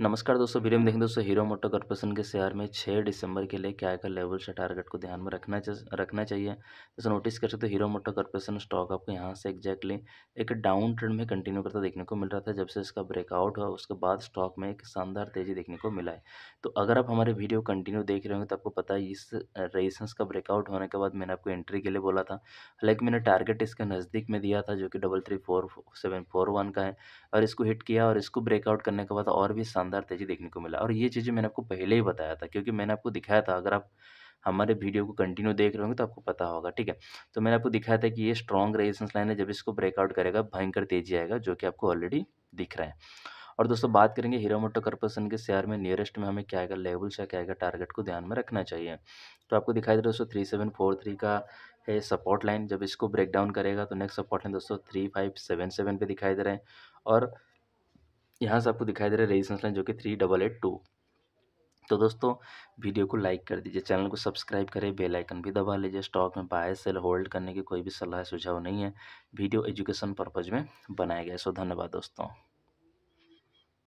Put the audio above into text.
नमस्कार दोस्तों वीडियो में देखें दोस्तों हीरो मोटो कॉर्पोरेशन के शेयर में 6 दिसंबर के लिए क्या क्या लेवल से टारगेट को ध्यान में रखना रखना चाहिए जैसे नोटिस कर सकते हो हीरो मोटो कॉर्पोरेशन स्टॉक आपको यहाँ से एक्जैक्टली एक डाउन ट्रेंड में कंटिन्यू करता देखने को मिल रहा था जब से इसका ब्रेकआउट हुआ उसके बाद स्टॉक में एक शानदार तेज़ी देखने को मिला है तो अगर आप हमारे वीडियो कंटिन्यू देख रहे होंगे तो आपको पता है इस रेजिस्टेंस का ब्रेकआउट होने के बाद मैंने आपको एंट्री के लिए बोला था हालांकि मैंने टारगेट इसके नज़दीक में दिया था जो कि double three four seven four one का है और इसको हिट किया और इसको ब्रेकआउट करने के बाद और भी शानदार तेज़ी देखने को मिला और ये चीज़ें मैंने आपको पहले ही बताया था क्योंकि मैंने आपको दिखाया था अगर आप हमारे वीडियो को कंटिन्यू देख रहे होंगे तो आपको पता होगा ठीक है तो मैंने आपको दिखाया था कि ये स्ट्रॉन्ग रेजिस्टेंस लाइन है जब इसको ब्रेकआउट करेगा भयंकर तेज़ी आएगा जो कि आपको ऑलरेडी दिख रहा है और दोस्तों बात करेंगे हीरो मोटो कॉर्पोरेशन के शेयर में नियरेस्ट में हमें क्या आएगा लेवल्स या क्या आएगा टारगेट को ध्यान में रखना चाहिए तो आपको दिखाई दे दोस्तों थ्री सेवन फोर थ्री का है सपोर्ट लाइन जब इसको ब्रेक डाउन करेगा तो नेक्स्ट सपोर्ट लाइन दोस्तों थ्री फाइव सेवन सेवन पे दिखाई दे रहे हैं और यहाँ से आपको दिखाई दे रहा है रेजिस्टेंस लाइन जो कि थ्री डबल एट टू तो दोस्तों वीडियो को लाइक कर दीजिए चैनल को सब्सक्राइब करें बेल आइकन भी दबा लीजिए स्टॉक में बाय सेल होल्ड करने की कोई भी सलाह सुझाव नहीं है वीडियो एजुकेशन पर्पज़ में बनाया गया सो धन्यवाद दोस्तों